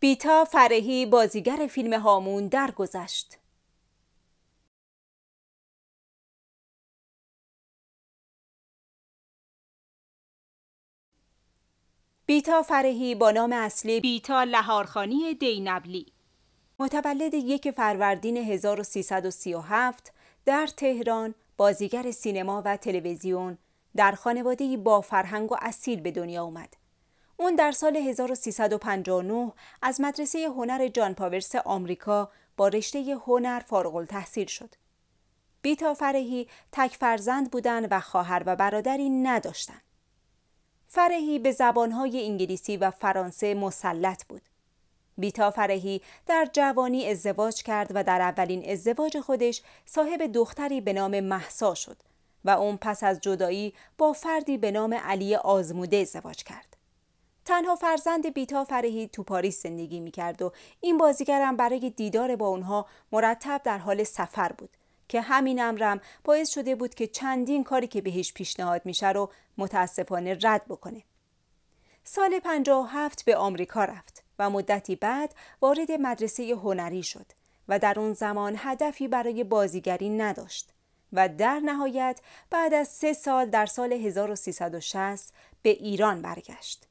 بیتا فرهی بازیگر فیلم هامون درگذشت. بیتا فرهی با نام اصلی بیتا لهارخانی دینبلی متولد یک فروردین 1337 در تهران بازیگر سینما و تلویزیون در خانواده با فرهنگ و اصیل به دنیا آمد. اون در سال 1359 از مدرسه هنر جان پاورس آمریکا با رشته هنر فارغ تحصیل شد. بیتا فرهی تک فرزند بودند و خواهر و برادری نداشتند. فرهی به زبانهای انگلیسی و فرانسه مسلط بود. بیتا فرهی در جوانی ازدواج کرد و در اولین ازدواج خودش صاحب دختری به نام محسا شد و اون پس از جدایی با فردی به نام علی آزموده ازدواج کرد. تنها فرزند بیتا فرهی تو پاریس زندگی میکرد و این بازیگرم برای دیدار با اونها مرتب در حال سفر بود که همین امرم باعث شده بود که چندین کاری که بهش پیشنهاد میشه رو متاسفانه رد بکنه. سال 57 به آمریکا رفت و مدتی بعد وارد مدرسه هنری شد و در اون زمان هدفی برای بازیگری نداشت و در نهایت بعد از سه سال در سال 1360 به ایران برگشت.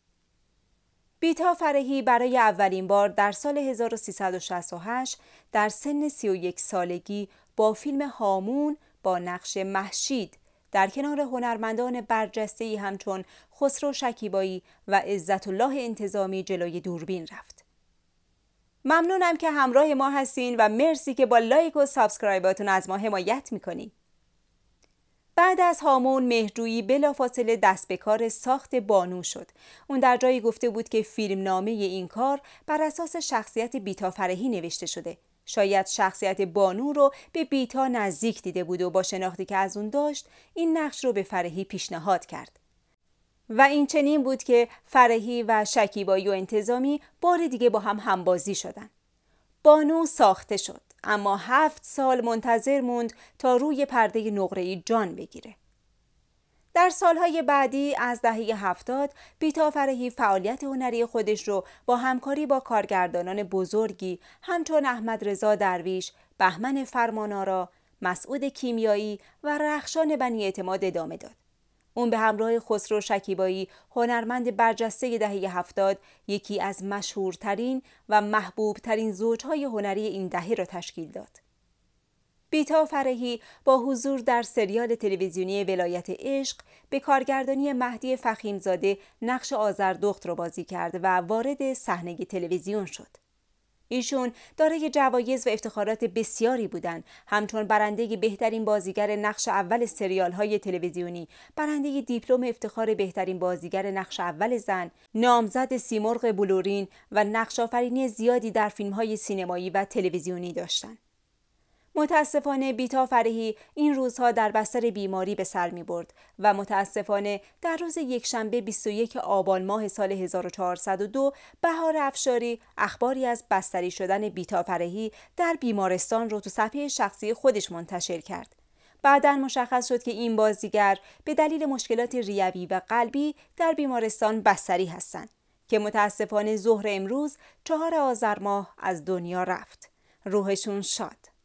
بیتا فرهی برای اولین بار در سال 1368 در سن 31 سالگی با فیلم هامون با نقش محشید در کنار هنرمندان برجسته همچون خسرو شکیبایی و عزت الله انتظامی جلوی دوربین رفت. ممنونم که همراه ما هستین و مرسی که با لایک و سابسکرایباتون از ما حمایت میکنید بعد از هامون مهرجویی بلافاصله دست به کار ساخت بانو شد اون در جایی گفته بود که فیلم فیلمنامه این کار بر اساس شخصیت بیتا فرهی نوشته شده شاید شخصیت بانو رو به بیتا نزدیک دیده بود و با شناختی که از اون داشت این نقش رو به فرهی پیشنهاد کرد و این چنین بود که فرهی و شکیبایی و انتظامی بار دیگه با هم همبازی شدن بانو ساخته شد اما هفت سال منتظر موند تا روی پرده ای جان بگیره. در سالهای بعدی از دهه هفتاد بیتا فرهی فعالیت هنری خودش رو با همکاری با کارگردانان بزرگی همچون احمد رضا درویش، بهمن فرمانارا، مسعود کیمیایی و رخشان بنی اعتماد ادامه داد. اون به همراه خسرو شکیبایی هنرمند برجسته دهه هفتاد یکی از مشهورترین و محبوبترین زوجهای هنری این دهه را تشکیل داد. بیتا فرهی با حضور در سریال تلویزیونی ولایت عشق به کارگردانی مهدی فخیمزاده نقش آزردخت را بازی کرد و وارد صحنه تلویزیون شد. ایشون دارای جوایز و افتخارات بسیاری بودند همچون برنده بهترین بازیگر نقش اول سریال های تلویزیونی برنده دیپلم افتخار بهترین بازیگر نقش اول زن نامزد سیمرغ بلورین و نقش آفرینی زیادی در فیلم های سینمایی و تلویزیونی داشتند متاسفانه بیتا فرهی این روزها در بستر بیماری به سر می برد و متاسفانه در روز یک شنبه 21 آبان ماه سال 1402 بهار افشاری اخباری از بستری شدن بیتا فرهی در بیمارستان رو تو صفحه شخصی خودش منتشر کرد. بعدا مشخص شد که این بازیگر به دلیل مشکلات ریوی و قلبی در بیمارستان بستری هستند که متاسفانه ظهر امروز چهار آذر ماه از دنیا رفت. روحشون شاد.